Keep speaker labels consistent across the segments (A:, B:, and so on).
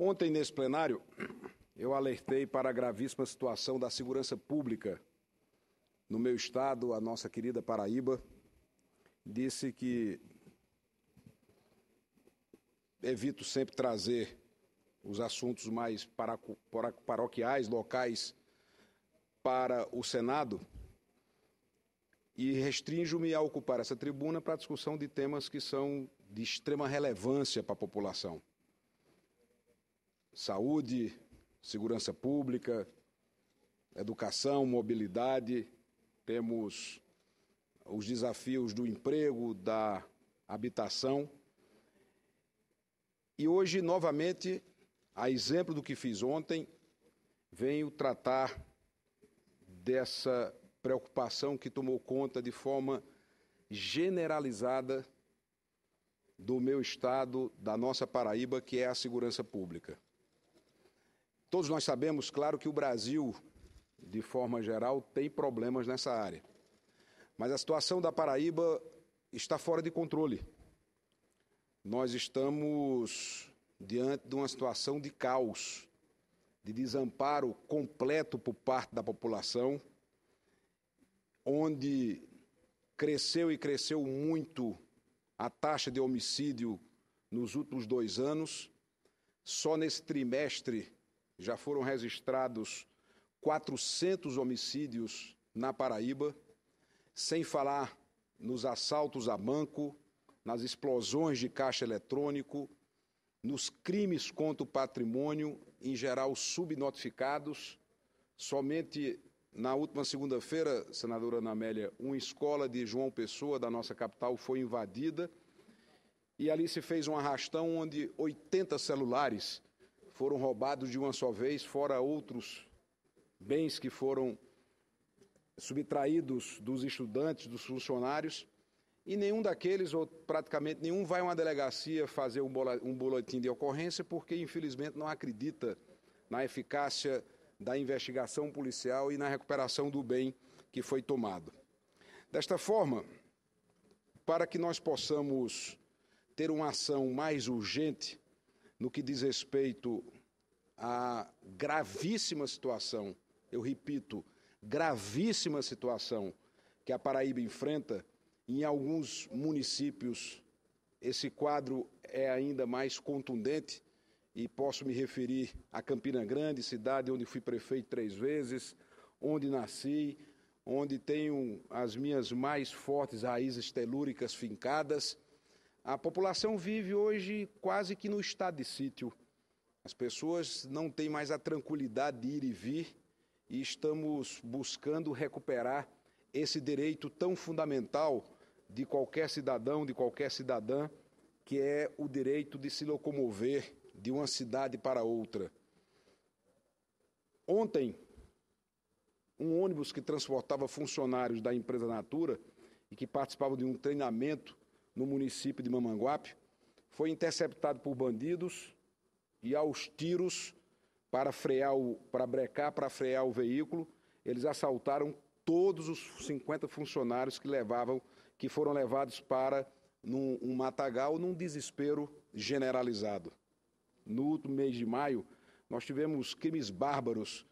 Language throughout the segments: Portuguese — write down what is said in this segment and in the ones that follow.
A: Ontem, nesse plenário, eu alertei para a gravíssima situação da segurança pública no meu estado, a nossa querida Paraíba. Disse que evito sempre trazer os assuntos mais paroquiais, locais, para o Senado e restrinjo me a ocupar essa tribuna para a discussão de temas que são de extrema relevância para a população saúde, segurança pública, educação, mobilidade, temos os desafios do emprego, da habitação. E hoje, novamente, a exemplo do que fiz ontem, venho tratar dessa preocupação que tomou conta de forma generalizada do meu estado, da nossa Paraíba, que é a segurança pública. Todos nós sabemos, claro, que o Brasil, de forma geral, tem problemas nessa área. Mas a situação da Paraíba está fora de controle. Nós estamos diante de uma situação de caos, de desamparo completo por parte da população, onde cresceu e cresceu muito a taxa de homicídio nos últimos dois anos. Só nesse trimestre já foram registrados 400 homicídios na Paraíba, sem falar nos assaltos a banco, nas explosões de caixa eletrônico, nos crimes contra o patrimônio, em geral subnotificados. Somente na última segunda-feira, senadora Ana Amélia, uma escola de João Pessoa, da nossa capital, foi invadida e ali se fez um arrastão onde 80 celulares foram roubados de uma só vez, fora outros bens que foram subtraídos dos estudantes, dos funcionários, e nenhum daqueles, ou praticamente nenhum, vai a uma delegacia fazer um boletim de ocorrência, porque infelizmente não acredita na eficácia da investigação policial e na recuperação do bem que foi tomado. Desta forma, para que nós possamos ter uma ação mais urgente no que diz respeito a gravíssima situação, eu repito, gravíssima situação que a Paraíba enfrenta, em alguns municípios esse quadro é ainda mais contundente e posso me referir a Campina Grande, cidade onde fui prefeito três vezes, onde nasci, onde tenho as minhas mais fortes raízes telúricas fincadas. A população vive hoje quase que no estado de sítio. As pessoas não têm mais a tranquilidade de ir e vir e estamos buscando recuperar esse direito tão fundamental de qualquer cidadão, de qualquer cidadã, que é o direito de se locomover de uma cidade para outra. Ontem, um ônibus que transportava funcionários da empresa Natura e que participavam de um treinamento no município de Mamanguape foi interceptado por bandidos e aos tiros para frear o, para brecar, para frear o veículo, eles assaltaram todos os 50 funcionários que levavam, que foram levados para num, um matagal num desespero generalizado. No último mês de maio, nós tivemos crimes bárbaros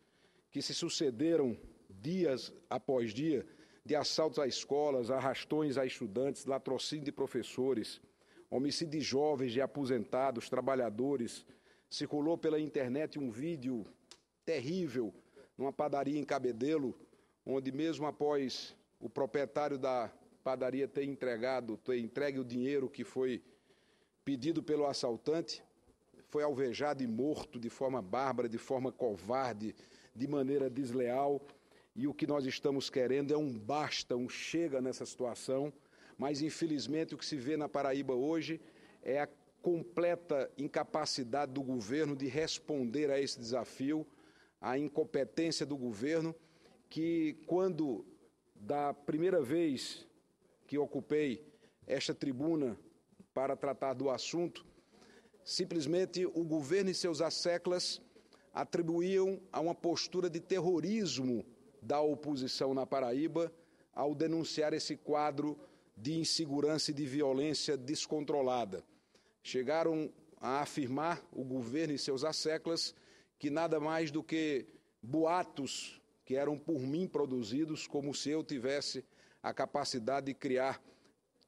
A: que se sucederam dias após dia de assaltos a escolas, arrastões a estudantes, latrocínio de professores, homicídio de jovens, de aposentados, trabalhadores, Circulou pela internet um vídeo terrível numa padaria em Cabedelo, onde mesmo após o proprietário da padaria ter entregado, ter entregue o dinheiro que foi pedido pelo assaltante, foi alvejado e morto de forma bárbara, de forma covarde, de maneira desleal. E o que nós estamos querendo é um basta, um chega nessa situação. Mas infelizmente o que se vê na Paraíba hoje é a completa incapacidade do governo de responder a esse desafio, a incompetência do governo, que quando da primeira vez que ocupei esta tribuna para tratar do assunto, simplesmente o governo e seus asseclas atribuíam a uma postura de terrorismo da oposição na Paraíba ao denunciar esse quadro de insegurança e de violência descontrolada chegaram a afirmar o governo e seus asseclas que nada mais do que boatos que eram por mim produzidos, como se eu tivesse a capacidade de criar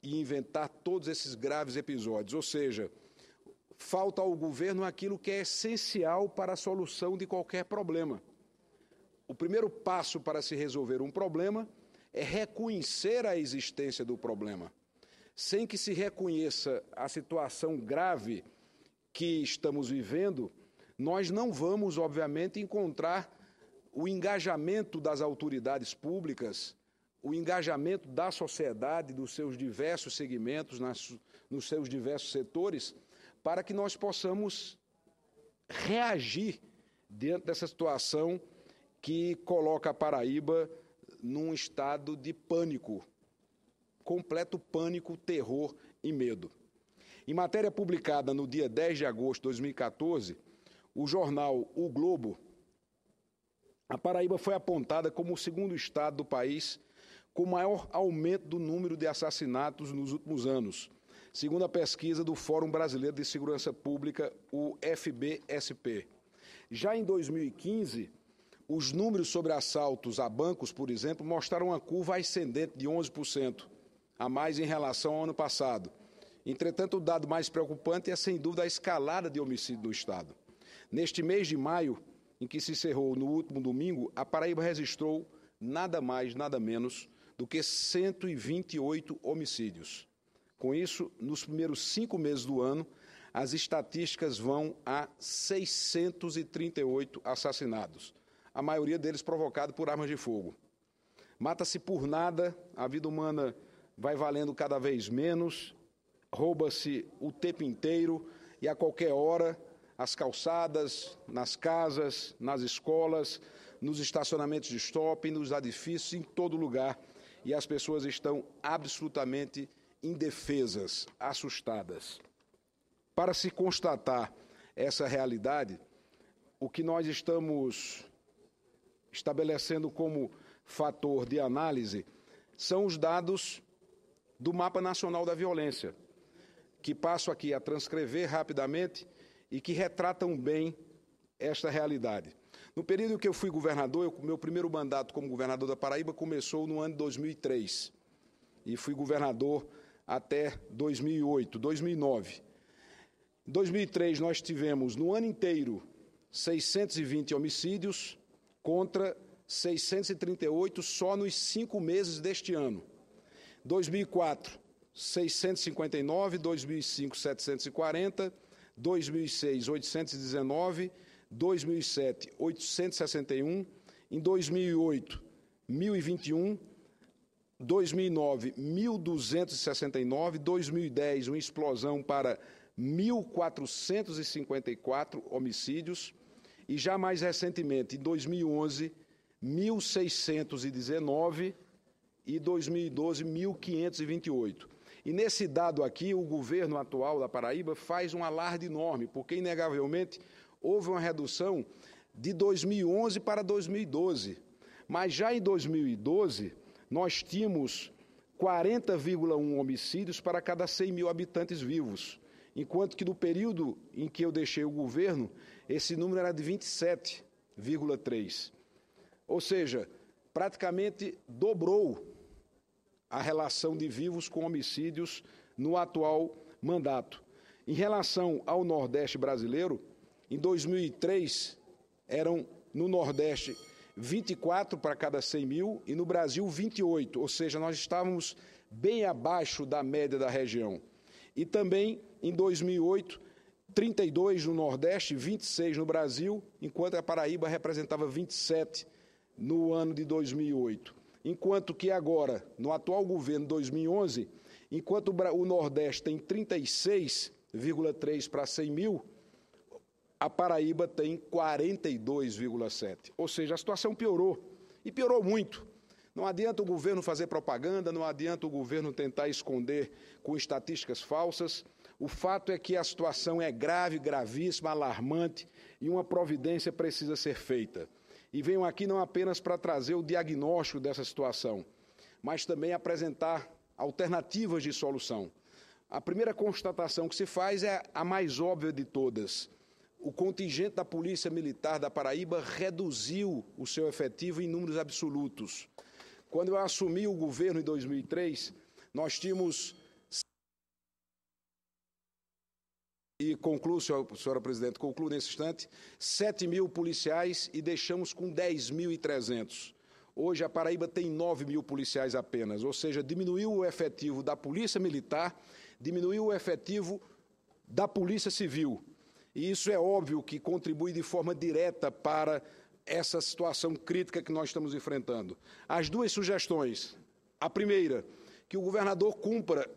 A: e inventar todos esses graves episódios. Ou seja, falta ao governo aquilo que é essencial para a solução de qualquer problema. O primeiro passo para se resolver um problema é reconhecer a existência do problema sem que se reconheça a situação grave que estamos vivendo, nós não vamos, obviamente, encontrar o engajamento das autoridades públicas, o engajamento da sociedade, dos seus diversos segmentos, nos seus diversos setores, para que nós possamos reagir dentro dessa situação que coloca a Paraíba num estado de pânico completo pânico, terror e medo. Em matéria publicada no dia 10 de agosto de 2014, o jornal O Globo, a Paraíba foi apontada como o segundo estado do país com maior aumento do número de assassinatos nos últimos anos, segundo a pesquisa do Fórum Brasileiro de Segurança Pública, o FBSP. Já em 2015, os números sobre assaltos a bancos, por exemplo, mostraram uma curva ascendente de 11% a mais em relação ao ano passado. Entretanto, o dado mais preocupante é, sem dúvida, a escalada de homicídio no Estado. Neste mês de maio, em que se encerrou no último domingo, a Paraíba registrou nada mais, nada menos do que 128 homicídios. Com isso, nos primeiros cinco meses do ano, as estatísticas vão a 638 assassinados, a maioria deles provocado por armas de fogo. Mata-se por nada a vida humana vai valendo cada vez menos, rouba-se o tempo inteiro e a qualquer hora as calçadas, nas casas, nas escolas, nos estacionamentos de shopping, nos edifícios, em todo lugar. E as pessoas estão absolutamente indefesas, assustadas. Para se constatar essa realidade, o que nós estamos estabelecendo como fator de análise são os dados do Mapa Nacional da Violência, que passo aqui a transcrever rapidamente e que retratam bem esta realidade. No período que eu fui governador, meu primeiro mandato como governador da Paraíba começou no ano de 2003 e fui governador até 2008, 2009. Em 2003 nós tivemos no ano inteiro 620 homicídios contra 638 só nos cinco meses deste ano. 2004, 659, 2005, 740, 2006, 819, 2007, 861, em 2008, 1021, 2009, 1269, 2010, uma explosão para 1454 homicídios e já mais recentemente, em 2011, 1619 e 2012, 1.528. E nesse dado aqui, o governo atual da Paraíba faz um alarde enorme, porque, inegavelmente, houve uma redução de 2011 para 2012. Mas já em 2012, nós tínhamos 40,1 homicídios para cada 100 mil habitantes vivos, enquanto que no período em que eu deixei o governo, esse número era de 27,3. Ou seja, praticamente dobrou a relação de vivos com homicídios no atual mandato. Em relação ao Nordeste brasileiro, em 2003 eram no Nordeste 24 para cada 100 mil e no Brasil 28, ou seja, nós estávamos bem abaixo da média da região. E também em 2008, 32 no Nordeste, 26 no Brasil, enquanto a Paraíba representava 27 no ano de 2008 enquanto que agora, no atual governo 2011, enquanto o Nordeste tem 36,3 para 100 mil, a Paraíba tem 42,7. Ou seja, a situação piorou, e piorou muito. Não adianta o governo fazer propaganda, não adianta o governo tentar esconder com estatísticas falsas. O fato é que a situação é grave, gravíssima, alarmante e uma providência precisa ser feita e venho aqui não apenas para trazer o diagnóstico dessa situação, mas também apresentar alternativas de solução. A primeira constatação que se faz é a mais óbvia de todas. O contingente da Polícia Militar da Paraíba reduziu o seu efetivo em números absolutos. Quando eu assumi o governo em 2003, nós tínhamos e concluo, senhora presidente, concluo nesse instante, 7 mil policiais e deixamos com 10.300. Hoje a Paraíba tem 9 mil policiais apenas, ou seja, diminuiu o efetivo da Polícia Militar, diminuiu o efetivo da Polícia Civil. E isso é óbvio que contribui de forma direta para essa situação crítica que nós estamos enfrentando. As duas sugestões. A primeira, que o governador cumpra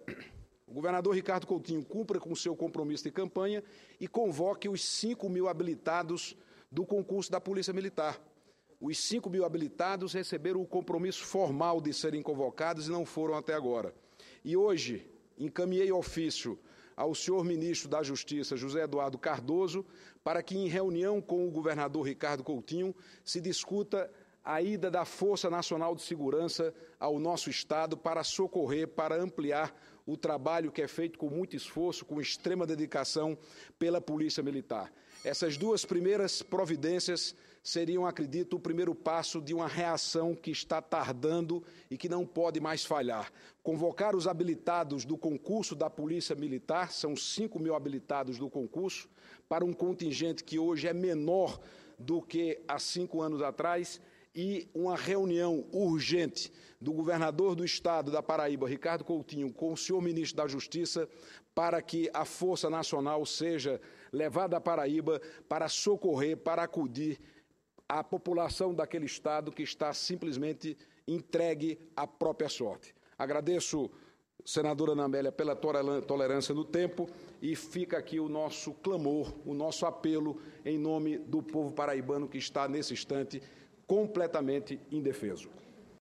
A: o governador Ricardo Coutinho cumpra com seu compromisso de campanha e convoque os 5 mil habilitados do concurso da Polícia Militar. Os 5 mil habilitados receberam o compromisso formal de serem convocados e não foram até agora. E hoje encaminhei ofício ao senhor ministro da Justiça, José Eduardo Cardoso, para que, em reunião com o governador Ricardo Coutinho, se discuta a ida da Força Nacional de Segurança ao nosso Estado para socorrer, para ampliar o trabalho que é feito com muito esforço, com extrema dedicação pela Polícia Militar. Essas duas primeiras providências seriam, acredito, o primeiro passo de uma reação que está tardando e que não pode mais falhar. Convocar os habilitados do concurso da Polícia Militar, são 5 mil habilitados do concurso, para um contingente que hoje é menor do que há cinco anos atrás e uma reunião urgente do governador do estado da Paraíba, Ricardo Coutinho, com o senhor ministro da Justiça, para que a Força Nacional seja levada à Paraíba para socorrer, para acudir a população daquele estado que está simplesmente entregue à própria sorte. Agradeço, senadora Namélia, pela tolerância no tempo e fica aqui o nosso clamor, o nosso apelo em nome do povo paraibano que está nesse instante completamente indefeso.